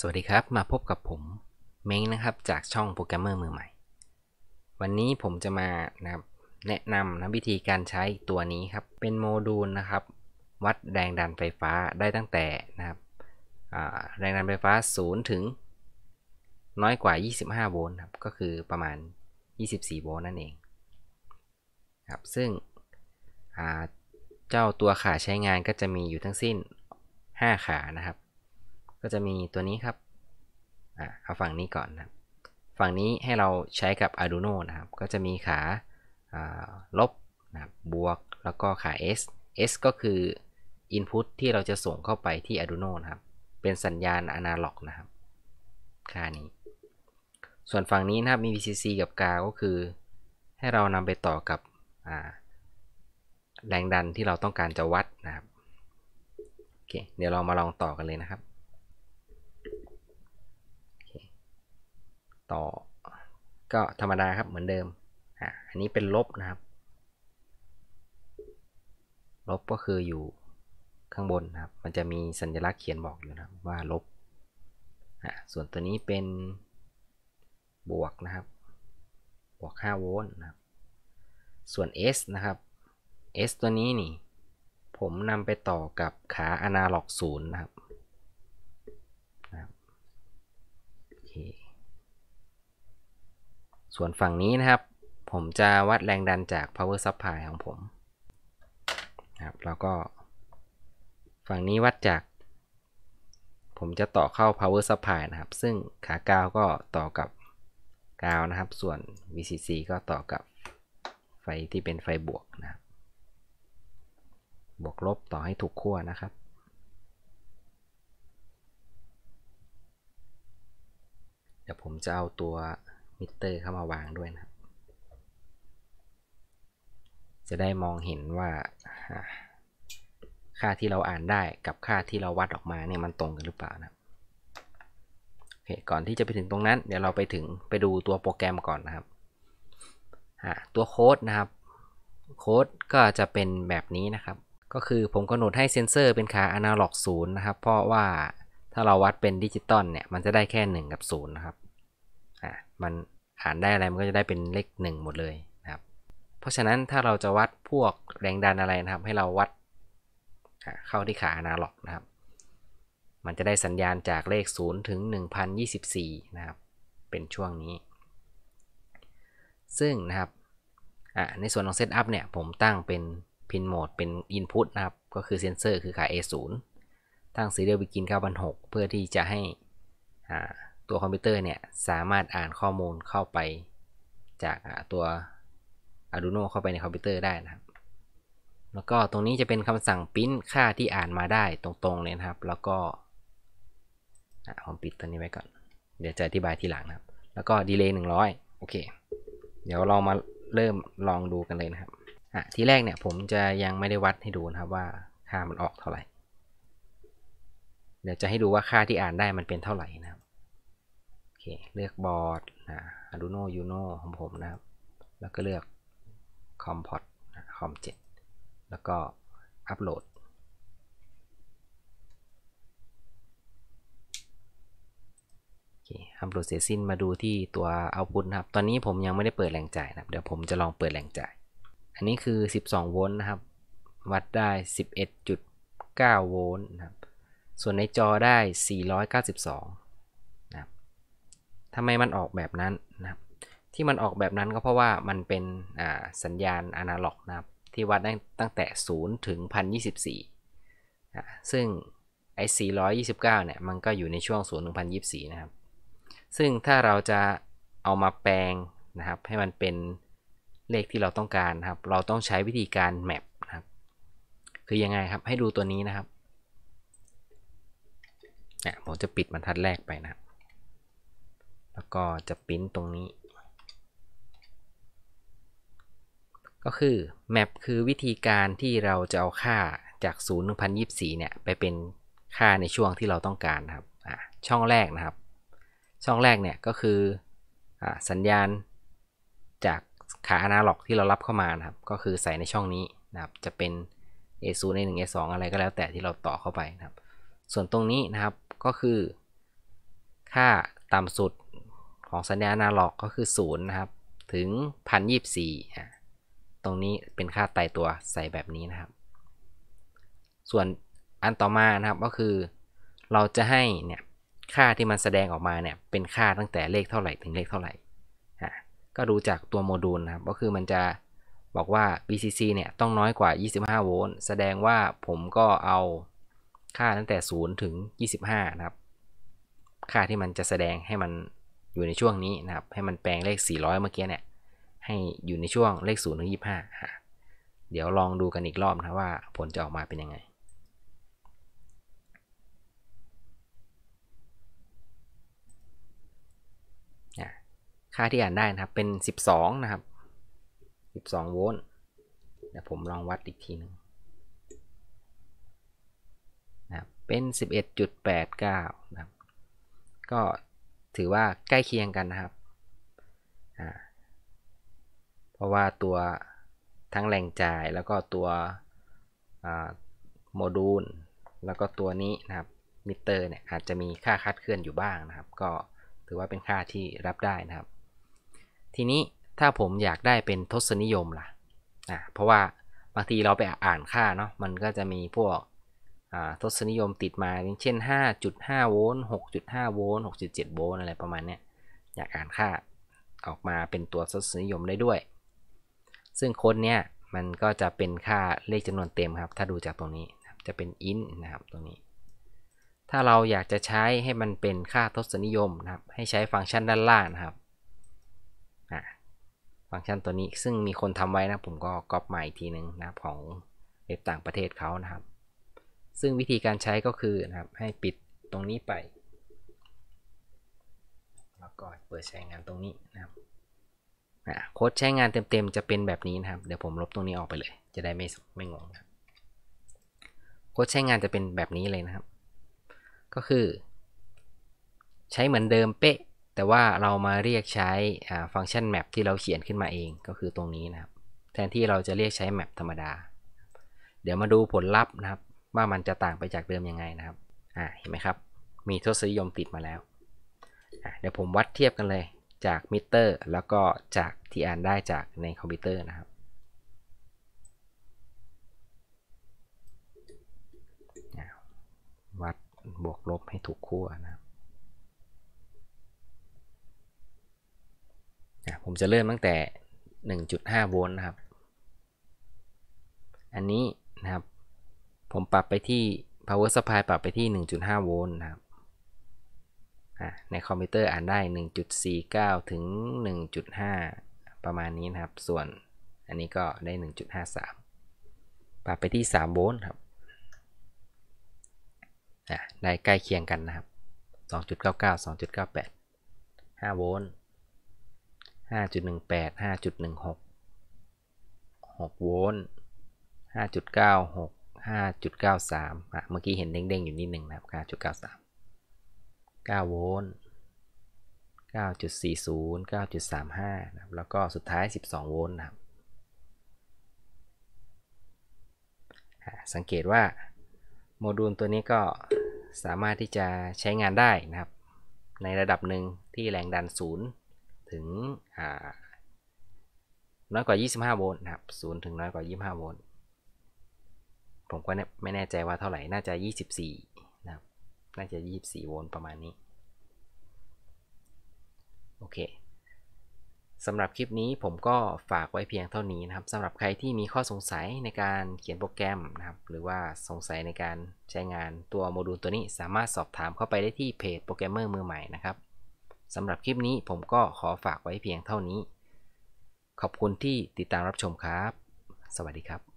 สวัสดีครับ มาพบกับผมเม้งนะครับจากช่องโปรแกรมเมอร์มือใหม่ วันนี้ผมจะมานะครับแนะนำนะวิธีการใช้ตัวนี้ครับเป็นโมดูลนะครับวัดแรงดันไฟฟ้าได้ตั้งแต่นะครับแรงดันไฟฟ้า 0 ถึง น้อยกว่า 25 โวลต์ครับก็คือประมาณ 24 โวลต์นั่นเองครับซึ่งเจ้าตัวขาใช้งานก็จะมีอยู่ทั้งสิ้น 5 ขานะครับก็จะมีตัวนี้ครับ อ่าเอาฝั่งนี้ก่อนนะ ฝั่งนี้ให้เราใช้กับ Arduino นะครับ ก็จะมีขาลบนะบบวก แล้วก็ขา S S ก็คือ Input ที่เราจะส่งเข้าไปที่ Arduino นะครับ เป็นสัญญาณอนาล็อกนะครับ ค่านี้ ส่วนฝั่งนี้นะครับ มี VCC กับกาก็คือ ให้เรานำไปต่อกับ แรงดันที่เราต้องการจะวัดนะครับโอเคเดี๋ยวเรามาลองต่อกันเลยนะครับต่อก็ธรรมดาครับ เหมือนเดิม อ่ะอันนี้เป็นลบนะครับ ลบก็คืออยู่ข้างบนนะครับ มันจะมีสัญลักษณ์เขียนบอกอยู่นะว่าลบ อ่ะส่วนตัวนี้เป็นบวกนะครับ บวก 5 โวลต์นะครับ ส่วน S นะครับ S ตัวนี้นี่ ผมนำไปต่อกับขาอนาล็อกศูนย์นะครับ นะครับโอเคส่วนฝั่งนี้นะครับ ผมจะวัดแรงดันจาก power supply ของผมครับแล้วก็ฝั่งนี้วัดจาก ผมจะต่อเข้า power supply นะครับ ซึ่งขากาวก็ต่อกับกาวนะครับ ส่วน VCC ก็ต่อกับไฟที่เป็นไฟบวกนะบบวกลบต่อให้ถูกขั้วนะครับ เดี๋ยวผมจะเอาตัวมิเตอร์เข้ามาวางด้วยนะ จะได้มองเห็นว่าค่าที่เราอ่านได้กับค่าที่เราวัดออกมาเนี่ยมันตรงกันหรือเปล่านะโอเคก่อนที่จะไปถึงตรงนั้นเดี๋ยวเราไปถึงไปดูตัวโปรแกรมก่อนนะครับตัวโค้ดนะครับ โค้ดก็จะเป็นแบบนี้นะครับ ก็คือผมกำหนดให้เซนเซอร์เป็นขาอนาล็อก0นะครับ เพราะว่าถ้าเราวัดเป็นดิจิตอลเนี่ยมันจะได้แค่ 1 กับ0นะครับอ่ะมันหารได้อะไรมันก็จะได้เป็นเลข 1 หมดเลยนะครับ เพราะฉะนั้นถ้าเราจะวัดพวกแรงดันอะไรนะครับ ให้เราวัดเข้าที่ขาอนาล็อกนะครับ มันจะได้สัญญาณจากเลข 0 ถึง 1024 นะครับ เป็นช่วงนี้ ซึ่งนะครับในส่วนของเซตอัพเนี่ยผมตั้งเป็นพินโหมดเป็น Input นะครับก็คือเซนเซอร์คือขา A0 ตั้ง Serial Begin 9,006เพื่อที่จะให้ตัวคอมพิวเตอร์เนี่ยสามารถอ่านข้อมูลเข้าไปจากตัว Arduino เข้าไปในคอมพิวเตอร์ได้นะครับ แล้วก็ตรงนี้จะเป็นคำสั่งพิมพ์ค่าที่อ่านมาได้ตรงๆเลยนะครับ แล้วก็ผมปิดตัวนี้ไว้ก่อน เดี๋ยวจะอธิบายทีหลังนะครับ แล้วก็ดีเลย์หนึ่งร้อยโอเค เดี๋ยวเรามาเริ่มลองดูกันเลยนะครับอ่ะที่แรกเนี่ยผมจะยังไม่ได้วัดให้ดูนะครับว่าค่ามันออกเท่าไหร่ เดี๋ยวจะให้ดูว่าค่าที่อ่านได้มันเป็นเท่าไหร่นะครับคเลือกบอร์ดนะ Arduino Uno ของผมนะครับ แล้วก็เลือก Compot Com 7แล้วก็อัปโหลดอัปโหลดเสร็จสิ้นมาดูที่ตัวเอาพุทนะครับ ตอนนี้ผมยังไม่ได้เปิดแหล่งจ่ายนะครับ เดี๋ยวผมจะลองเปิดแหล่งจ่าย อันนี้คือ12โวลต์นะครับ วัดได้11.9โวลต์นะครับ ส่วนในจอได้ 492ทำไมมันออกแบบนั้นนะครับที่มันออกแบบนั้นก็เพราะว่ามันเป็นสัญญาณอนาล็อกนะครับ ที่วัดได้ตั้งแต่0ถึง1024นะซึ่งไอ้429เนี่ยมันก็อยู่ในช่วง0ถึง1024นะครับ ซึ่งถ้าเราจะเอามาแปลงนะครับให้มันเป็นเลขที่เราต้องการนะครับ เราต้องใช้วิธีการแมปนะครับ คือยังไงครับ ให้ดูตัวนี้นะครับ ผมจะปิดบรรทัดแรกไปนะครับแล้วก็จะพิมพ์ตรงนี้ ก็คือ map คือวิธีการที่เราจะเอาค่าจาก0 1024เนี่ยไปเป็นค่าในช่วงที่เราต้องการครับช่องแรกนะครับ ช่องแรกเนี่ยก็คืออสัญญาณ จากขาอนาล็อกที่เรารับเข้ามานะครับ ก็คือใส่ในช่องนี้นะครับ จะเป็น A0 A1 A2 อะไรก็แล้วแต่ที่เราต่อเข้าไปนะครับ ส่วนตรงนี้นะครับ ก็คือค่าต่ำสุดของสัญญาณาล็อกก็คือ0นะครับถึง1024อ่ะตรงนี้เป็นค่าตายตัวใส่แบบนี้นะครับ ส่วนอันต่อมานะครับก็คือเราจะให้เนี่ยค่าที่มันแสดงออกมาเนี่ยเป็นค่าตั้งแต่เลขเท่าไหร่ถึงเลขเท่าไหร่ฮะก็ดูจากตัวโมดูลนะครับก็คือมันจะบอกว่า BCC เนี่ยต้องน้อยกว่า25โวลต์แสดงว่าผมก็เอาค่าตั้งแต่ 0 ถึง 25นะครับค่าที่มันจะแสดงให้มันอยู่ในช่วงนี้นะครับ ให้มันแปลงเลข 400 เมื่อกี้เนี่ย ให้อยู่ในช่วงเลข 0 ถึง 25เดี๋ยวลองดูกันอีกรอบนะว่าผลจะออกมาเป็นยังไง ค่าที่อ่านได้นะครับ เป็น 12 นะครับ 12 โวลต์เดี๋ยวผมลองวัดอีกทีหนึ่งนะเป็น 11.89 นะครับก็ถือว่าใกล้เคียงกันนะครับ เพราะว่าตัวทั้งแหล่งจ่ายแล้วก็ตัวโมดูลแล้วก็ตัวนี้นะครับมิเตอร์เนี่ยอาจจะมีค่าคัดเคลื่อนอยู่บ้างนะครับ ก็ถือว่าเป็นค่าที่รับได้นะครับ ทีนี้ถ้าผมอยากได้เป็นทศนิยมล่ะอ่ะเพราะว่าบางทีเราไปอ่านค่าเนาะมันก็จะมีพวกทศนิยมติดมาเช่น5.5โวลต์6.5โวลต์6.7โวลต์อะไรประมาณนี้อยากอ่านค่าออกมาเป็นตัวทศนิยมได้ด้วย ซึ่งโค้ดเนี้ยมันก็จะเป็นค่าเลขจำนวนเต็มครับ ถ้าดูจากตรงนี้จะเป็น int นะครับตรงนี้ ถ้าเราอยากจะใช้ให้มันเป็นค่าทศนิยมนะครับ ให้ใช้ฟังก์ชันด้านล่างนะครับฟังก์ชันตัวนี้ซึ่งมีคนทำไว้นะผมก็ก๊อปมาอีกทีหนึ่งนะครับของเว็บต่างประเทศเขานะครับซึ่งวิธีการใช้ก็คือนะครับให้ปิดตรงนี้ไป แล้วก็เปิดใช้งานตรงนี้นะครับโค้ดใช้งานเต็มๆจะเป็นแบบนี้นะครับ เดี๋ยวผมลบตรงนี้ออกไปเลย จะได้ไม่ไม่งงนะโค้ดใช้งานจะเป็นแบบนี้เลยนะครับ ก็คือ ใช้เหมือนเดิมเป๊ะแต่ว่าเรามาเรียกใช้ฟังก์ชันแมปที่เราเขียนขึ้นมาเองก็คือตรงนี้นะครับ แทนที่เราจะเรียกใช้แมปธรรมดา เดี๋ยวมาดูผลลัพธ์นะครับว่ามันจะต่างไปจากเดิมยังไงนะครับ อ่า เห็นไหมครับ มีทศนิยมติดมาแล้ว เดี๋ยวผมวัดเทียบกันเลยจากมิเตอร์แล้วก็จากที่อ่านได้จากในคอมพิวเตอร์นะครับ วัดบวกลบให้ถูกคู่นะครับ ผมจะเริ่มตั้งแต่ 1.5 โวลต์นะครับ อันนี้นะครับผมปรับไปที่ power supply ปรับไปที่1.5โวลต์นะครับในคอมพิวเตอร์อ่านได้ 1.49 ถึง 1.5 ประมาณนี้นะครับ ส่วนอันนี้ก็ได้ 1.53 ปรับไปที่ 3โวลต์ครับได้ใกล้เคียงกันนะครับ 2.99 2.98 5โวลต์5.18 5.16 6โวลต์5.96 5.93อะเมื่อกี้เห็นเด้งๆอยู่นิดหนึ่งนะครับ5.93 9 โวลต์9.40 9.35นะครับ แล้วก็สุดท้าย12โวลต์นะครับสังเกตว่า โมดูลตัวนี้ก็สามารถที่จะใช้งานได้นะครับ ในระดับหนึ่งที่แรงดัน 0 ถึงน้อยกว่า25โวลต์นะครับ0ถึงน้อยกว่า25โวลต์ผมก็ไม่แน่ใจว่าเท่าไหร่น่าจะ 24 นะครับ น่าจะ 24 โวลต์ ประมาณนี้ โอเค สำหรับคลิปนี้ผมก็ฝากไว้เพียงเท่านี้นะครับสำหรับใครที่มีข้อสงสัยในการเขียนโปรแกรมนะครับ หรือว่าสงสัยในการใช้งานตัวโมดูลตัวนี้ สามารถสอบถามเข้าไปได้ที่เพจโปรแกรมเมอร์มือใหม่นะครับ สำหรับคลิปนี้ผมก็ขอฝากไว้เพียงเท่านี้ ขอบคุณที่ติดตามรับชมครับ สวัสดีครับ